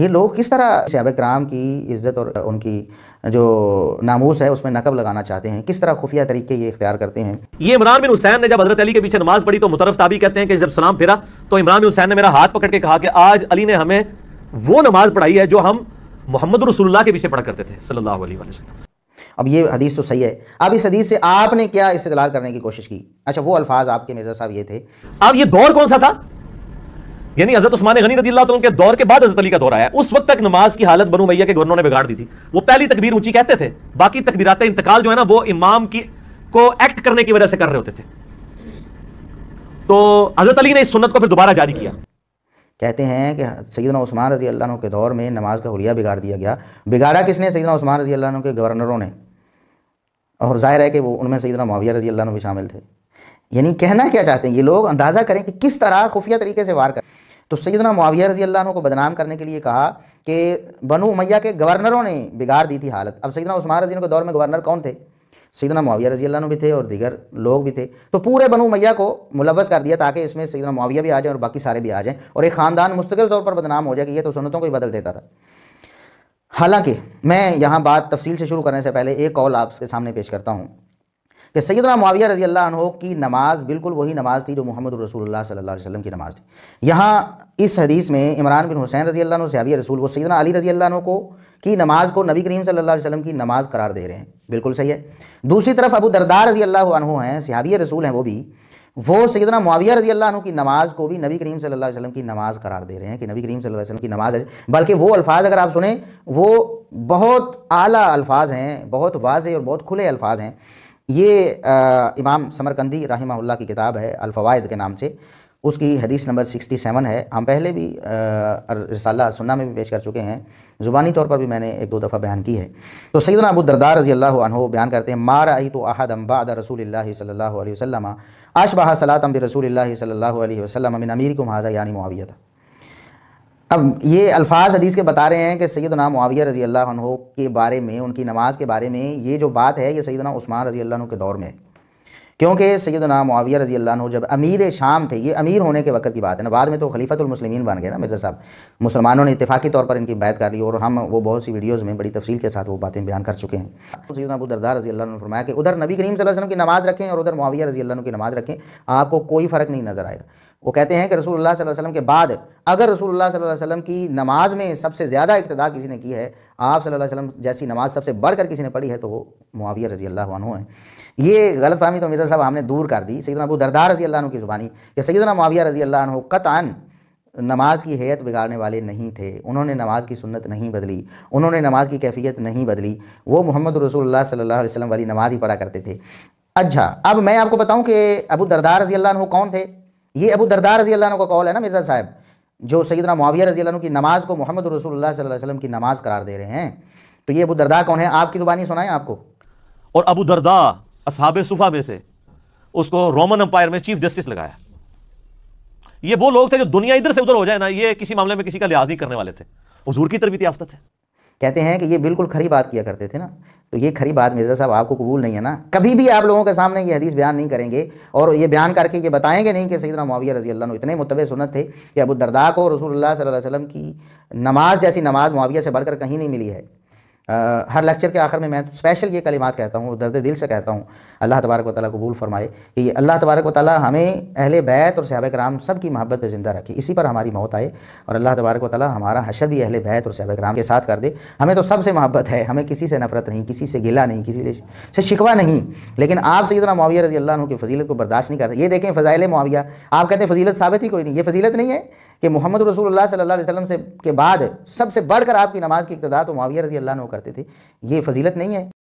یہ لوگ کس طرح صحابہ کرام کی عزت اور ان کی جو ناموس ہے اس میں نقب لگانا چاہتے ہیں کس طرح خفیہ طریقے یہ یہ اختیار کرتے ہیں عمران بن حسین نے جب جب حضرت علی کے پیچھے نماز پڑھی تو تو کہتے ہیں کہ سلام عمران بن حسین نے میرا ہاتھ پکڑ کے کہا کہ آج علی نے ہمیں وہ نماز پڑھائی ہے جو ہم محمد رسول اللہ کے پیچھے پڑھ کرتے تھے صلی اللہ علیہ وسلم اب یہ حدیث تو صحیح ہے اب اس حدیث سے آپ نے کیا استدلال کرنے کی کوشش کی اچھا وہ الفاظ آپ کے مرزا صاحب یہ تھے اب یہ دور کون سا تھا یعنی حضرت عثمان غنی رضی اللہ عنہ کے دور کے بعد حضرت علی کا دور آیا اس وقت تک نماز کی حالت بنو میاں کے گورنوں نے بگاڑ دی تھی وہ پہلی تقبیر اونچی کہتے تھے باقی تکبیرات انتقال جو ہے نا وہ امام کی کو ایکٹ کرنے کی وجہ سے کر رہے ہوتے تھے تو حضرت علی نے اس سنت کو پھر دوبارہ جاری کیا کہتے ہیں کہ سیدنا عثمان رضی اللہ عنہ کے دور میں نماز کا حلیہ بگاڑ دیا گیا بگاڑا کس نے سیدنا عثمان رضی اللہ عنہ کے گورنروں نے اور ظاہر ہے کہ وہ ان میں سیدنا معاویہ رضی اللہ عنہ بھی شامل تھے یعنی کہنا کیا چاہتے ہیں یہ لوگ اندازہ کریں کہ کس طرح خفیہ طریقے سے وار کریں تو سیدنا معاویہ رضی اللہ عنہ کو بدنام کرنے کے لیے کہا کہ بنو امیہ کے گورنروں نے بگاڑ دی تھی حالت اب سیدنا عثمان رضی عنہ کے دور میں گورنر کون تھے سیدنا معاویہ رضی اللہ عنہ بھی تھے اور دیگر لوگ بھی تھے تو پورے بنو امیہ کو ملوث کر دیا تاکہ اس میں سیدنا معاویہ بھی آ جائیں اور باقی سارے بھی آ جائیں اور ایک خاندان مستقل طور پر بدنام ہو جائے کہ یہ تو سنتوں کو ہی بدل دیتا تھا حالانکہ میں یہاں بات تفصیل سے شروع کرنے سے پہلے ایک کال آپ کے سامنے پیش کرتا ہوں کہ سیدنا معاویہ رضی اللہ عنہ کی نماز بالکل وہی نماز تھی جو محمد رسول اللہ صلی اللہ علیہ وسلم کی نماز تھی یہاں اس حدیث میں عمران بن حسین رضی اللہ عنہ صحابی رسول کو سیدنا علی رضی اللہ عنہ کو کی نماز کو نبی کریم صلی اللہ علیہ وسلم کی نماز قرار دے رہے ہیں بالکل صحیح ہے دوسری طرف ابو دردار رضی اللہ عنہ ہیں صحابی رسول ہیں وہ بھی وہ سیدنا معاویہ رضی اللہ عنہ کی نماز کو بھی نبی کریم صلی اللہ علیہ وسلم کی نماز قرار دے رہے ہیں کہ نبی کریم صلی اللہ علیہ وسلم کی نماز ہے بلکہ وہ الفاظ اگر آپ سنیں وہ بہت اعلیٰ الفاظ ہیں بہت واضح اور بہت کھلے الفاظ ہیں یہ امام سمرکندی رحمہ اللہ کی کتاب ہے الفوائد کے نام سے اس کی حدیث نمبر سکسٹی سیون ہے ہم پہلے بھی رسالہ سنہ سننا میں بھی پیش کر چکے ہیں زبانی طور پر بھی میں نے ایک دو دفعہ بیان کی ہے تو سیدنا ابو دردار رضی اللہ عنہ بیان کرتے ہیں مارا تو آحدم بعد رسول اللہ صلی اللہ علیہ بہا آشفہ صلاحم رسول اللہ صلی اللہ علیہ وسلم من امیر کو محاذہ یعنی معاویہ اب یہ الفاظ حدیث کے بتا رہے ہیں کہ سیدنا معاویہ رضی اللہ عنہ کے بارے میں ان کی نماز کے بارے میں یہ جو بات ہے یہ سیدنا عثمان رضی اللہ عنہ کے دور میں ہے کیونکہ سیدنا معاویہ رضی اللہ عنہ جب امیر شام تھے یہ امیر ہونے کے وقت کی بات ہے نا بعد میں تو خلیفت المسلمین بن گئے نا مرزا صاحب مسلمانوں نے اتفاقی طور پر ان کی بیعت کر لی اور ہم وہ بہت سی ویڈیوز میں بڑی تفصیل کے ساتھ وہ باتیں بیان کر چکے ہیں سیدنا ابو دردار رضی اللہ نے فرمایا کہ ادھر نبی کریم صلی اللہ علیہ وسلم کی نماز رکھیں اور ادھر معاویہ رضی اللہ عنہ کی نماز رکھیں آپ کو کوئی فرق نہیں نظر آئے وہ کہتے ہیں کہ رسول اللہ صلی اللہ علیہ وسلم کے بعد اگر رسول اللہ صلی اللہ علیہ وسلم کی نماز میں سب سے زیادہ اقتدا کسی نے کی ہے آپ صلی اللہ علیہ وسلم جیسی نماز سب سے بڑھ کر کسی نے پڑھی ہے تو وہ معاویہ رضی اللہ عنہ ہیں یہ غلط فہمی تو مرزا صاحب ہم نے دور کر دی سیدنا ابو دردار رضی اللہ عنہ کی زبانی یا سیدنا معاویہ رضی اللہ عنہ قطعا نماز کی حیت بگاڑنے والے نہیں تھے انہوں نے نماز کی سنت نہیں بدلی انہوں نے نماز کی کیفیت نہیں بدلی وہ محمد رسول اللہ صلی اللہ علیہ وسلم والی نماز ہی پڑھا کرتے تھے اچھا اب میں آپ کو بتاؤں کہ ابو دردار رضی اللہ عنہ کون تھے یہ ابو دردار رضی اللہ عنہ کا قول ہے نا مرزا صاحب جو سیدنا معاویہ رضی اللہ عنہ کی نماز کو محمد رسول اللہ اللہ صلی علیہ وسلم کی نماز قرار دے رہے ہیں تو یہ ابو دردا کون ہے آپ کی زبانی سنائیں آپ کو اور ابو دردا میں سے اس کو رومن امپائر میں چیف جسٹس لگایا یہ وہ لوگ تھے جو دنیا ادھر سے ادھر ہو جائے نا یہ کسی معاملے میں کسی کا لحاظ نہیں کرنے والے تھے حضور کی تربیت یافتہ آفتہ تھے کہتے ہیں کہ یہ بالکل کھری بات کیا کرتے تھے نا تو یہ کھری بات مرزا صاحب آپ کو قبول نہیں ہے نا کبھی بھی آپ لوگوں کے سامنے یہ حدیث بیان نہیں کریں گے اور یہ بیان کر کے یہ بتائیں گے نہیں کہ سیدنا معاویہ رضی اللہ عنہ اتنے متبع سنت تھے کہ ابو الدرداء کو رسول اللہ صلی اللہ علیہ وسلم کی نماز جیسی نماز معاویہ سے بڑھ کر کہیں نہیں ملی ہے ہر لیکچر کے آخر میں میں اسپیشل یہ کلمات کہتا ہوں درد دل سے کہتا ہوں اللہ تبارک و تعالیٰ قبول فرمائے کہ اللہ تبارک و تعالیٰ ہمیں اہل بیت اور صحابہ کرام سب کی محبت پر زندہ رکھی اسی پر ہماری موت آئے اور اللہ تبارک و تعالیٰ ہمارا حشر بھی اہل بیت اور صحابہ کرام کے ساتھ کر دے ہمیں تو سب سے محبت ہے ہمیں کسی سے نفرت نہیں کسی سے گلہ نہیں کسی سے شکوا نہیں لیکن آپ سیدنا معاویہ رضی اللہ عنہ کی فضیلت کو برداشت نہیں کرتا یہ دیکھیں فضائل معاویہ آپ کہتے ہیں فضیلت ثابت ہی کوئی نہیں یہ فضیلت نہیں ہے کہ محمد رسول اللہ صلی اللہ علیہ وسلم کے بعد سب سے بڑھ کر آپ کی نماز کی اقتدار تو معاویہ رضی اللہ عنہ کرتے تھے یہ فضیلت نہیں ہے